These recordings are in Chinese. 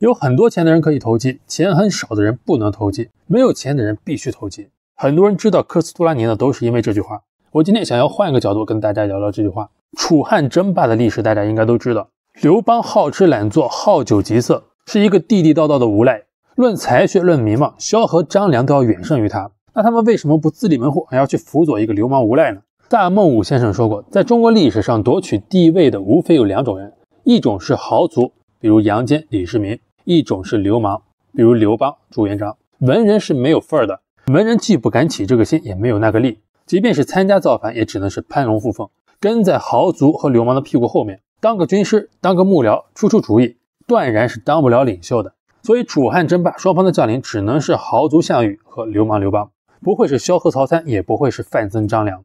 有很多钱的人可以投机，钱很少的人不能投机，没有钱的人必须投机。很多人知道科斯托拉尼呢，都是因为这句话。我今天想要换一个角度跟大家聊聊这句话。楚汉争霸的历史，大家应该都知道，刘邦好吃懒做，好酒极色，是一个地地道道的无赖。论才学，论名望，萧何、张良都要远胜于他。那他们为什么不自立门户，还要去辅佐一个流氓无赖呢？大孟武先生说过，在中国历史上夺取地位的无非有两种人，一种是豪族，比如杨坚、李世民。一种是流氓，比如刘邦、朱元璋，文人是没有份儿的。文人既不敢起这个心，也没有那个力。即便是参加造反，也只能是攀龙附凤，跟在豪族和流氓的屁股后面，当个军师、当个幕僚，出出主意，断然是当不了领袖的。所以，楚汉争霸双方的将领只能是豪族项羽和流氓刘邦，不会是萧何、曹参，也不会是范增、张良。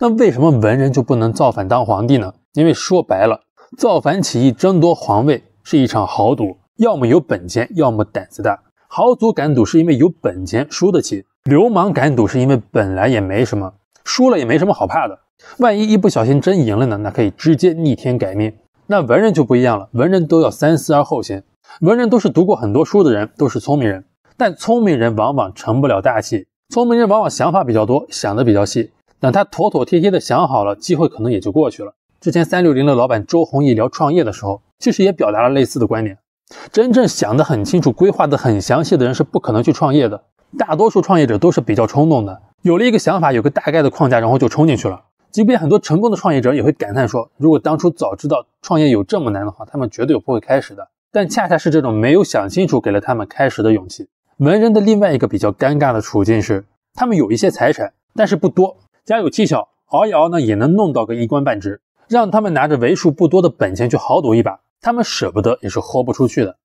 那为什么文人就不能造反当皇帝呢？因为说白了，造反起义争夺皇位是一场豪赌。要么有本钱，要么胆子大。豪族敢赌是因为有本钱，输得起；流氓敢赌是因为本来也没什么，输了也没什么好怕的。万一一不小心真赢了呢，那可以直接逆天改命。那文人就不一样了，文人都要三思而后行。文人都是读过很多书的人，都是聪明人，但聪明人往往成不了大器。聪明人往往想法比较多，想的比较细。等他妥妥帖帖的想好了，机会可能也就过去了。之前三六零的老板周鸿祎聊创业的时候，其实也表达了类似的观点。真正想得很清楚、规划得很详细的人是不可能去创业的。大多数创业者都是比较冲动的，有了一个想法、有个大概的框架，然后就冲进去了。即便很多成功的创业者也会感叹说：“如果当初早知道创业有这么难的话，他们绝对不会开始的。”但恰恰是这种没有想清楚，给了他们开始的勇气。文人的另外一个比较尴尬的处境是，他们有一些财产，但是不多。家有七小，熬一熬呢，也能弄到个一官半职，让他们拿着为数不多的本钱去豪赌一把。他们舍不得也是豁不出去的，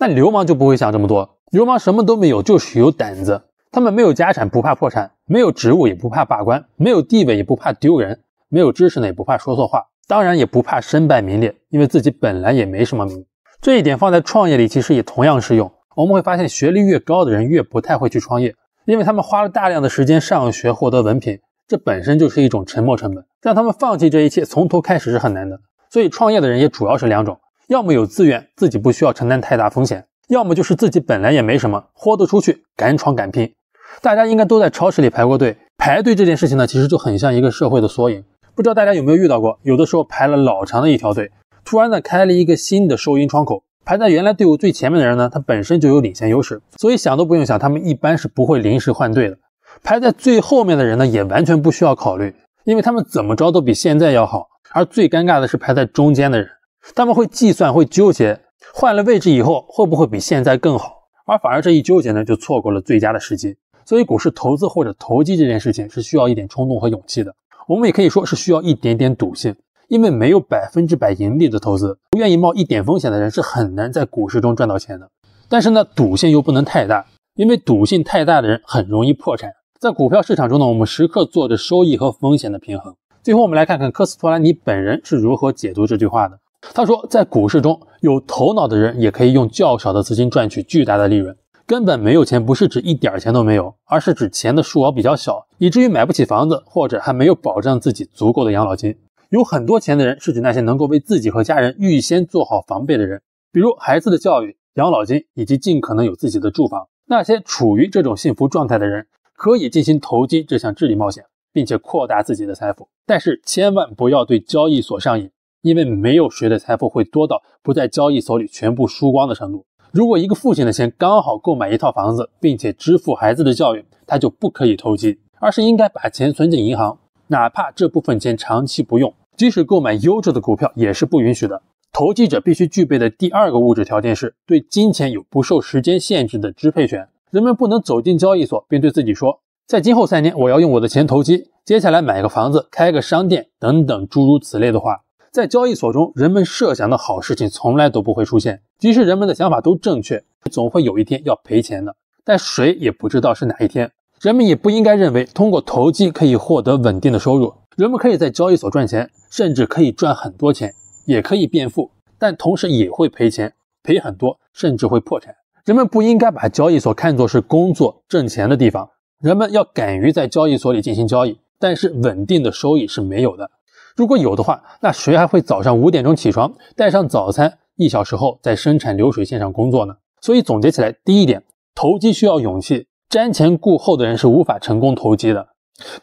那流氓就不会想这么多。流氓什么都没有，就是有胆子。他们没有家产不怕破产，没有职务也不怕罢官，没有地位也不怕丢人，没有知识呢也不怕说错话，当然也不怕身败名裂，因为自己本来也没什么名。这一点放在创业里其实也同样适用。我们会发现，学历越高的人越不太会去创业，因为他们花了大量的时间上学获得文凭，这本身就是一种沉没成本，让他们放弃这一切从头开始是很难的。所以创业的人也主要是两种。要么有资源，自己不需要承担太大风险；要么就是自己本来也没什么，豁得出去，敢闯敢拼。大家应该都在超市里排过队，排队这件事情呢，其实就很像一个社会的缩影。不知道大家有没有遇到过，有的时候排了老长的一条队，突然呢开了一个新的收银窗口，排在原来队伍最前面的人呢，他本身就有领先优势，所以想都不用想，他们一般是不会临时换队的。排在最后面的人呢，也完全不需要考虑，因为他们怎么着都比现在要好。而最尴尬的是排在中间的人。他们会计算，会纠结，换了位置以后会不会比现在更好？而反而这一纠结呢，就错过了最佳的时机。所以股市投资或者投机这件事情是需要一点冲动和勇气的。我们也可以说是需要一点点赌性，因为没有百分之百盈利的投资，不愿意冒一点风险的人是很难在股市中赚到钱的。但是呢，赌性又不能太大，因为赌性太大的人很容易破产。在股票市场中呢，我们时刻做着收益和风险的平衡。最后，我们来看看科斯托兰尼本人是如何解读这句话的。他说，在股市中，有头脑的人也可以用较少的资金赚取巨大的利润。根本没有钱，不是指一点钱都没有，而是指钱的数额比较小，以至于买不起房子，或者还没有保障自己足够的养老金。有很多钱的人，是指那些能够为自己和家人预先做好防备的人，比如孩子的教育、养老金以及尽可能有自己的住房。那些处于这种幸福状态的人，可以进行投机这项智力冒险，并且扩大自己的财富。但是，千万不要对交易所上瘾。因为没有谁的财富会多到不在交易所里全部输光的程度。如果一个父亲的钱刚好购买一套房子，并且支付孩子的教育，他就不可以投机，而是应该把钱存进银行，哪怕这部分钱长期不用。即使购买优质的股票也是不允许的。投机者必须具备的第二个物质条件是对金钱有不受时间限制的支配权。人们不能走进交易所，并对自己说：“在今后三年，我要用我的钱投机，接下来买个房子、开个商店等等诸如此类的话。”在交易所中，人们设想的好事情从来都不会出现。即使人们的想法都正确，总会有一天要赔钱的。但谁也不知道是哪一天。人们也不应该认为通过投机可以获得稳定的收入。人们可以在交易所赚钱，甚至可以赚很多钱，也可以变富，但同时也会赔钱，赔很多，甚至会破产。人们不应该把交易所看作是工作挣钱的地方。人们要敢于在交易所里进行交易，但是稳定的收益是没有的。如果有的话，那谁还会早上五点钟起床，带上早餐，一小时后在生产流水线上工作呢？所以总结起来，第一点，投机需要勇气，瞻前顾后的人是无法成功投机的。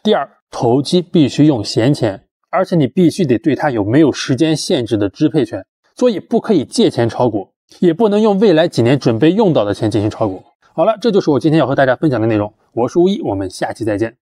第二，投机必须用闲钱，而且你必须得对它有没有时间限制的支配权，所以不可以借钱炒股，也不能用未来几年准备用到的钱进行炒股。好了，这就是我今天要和大家分享的内容。我是吴一，我们下期再见。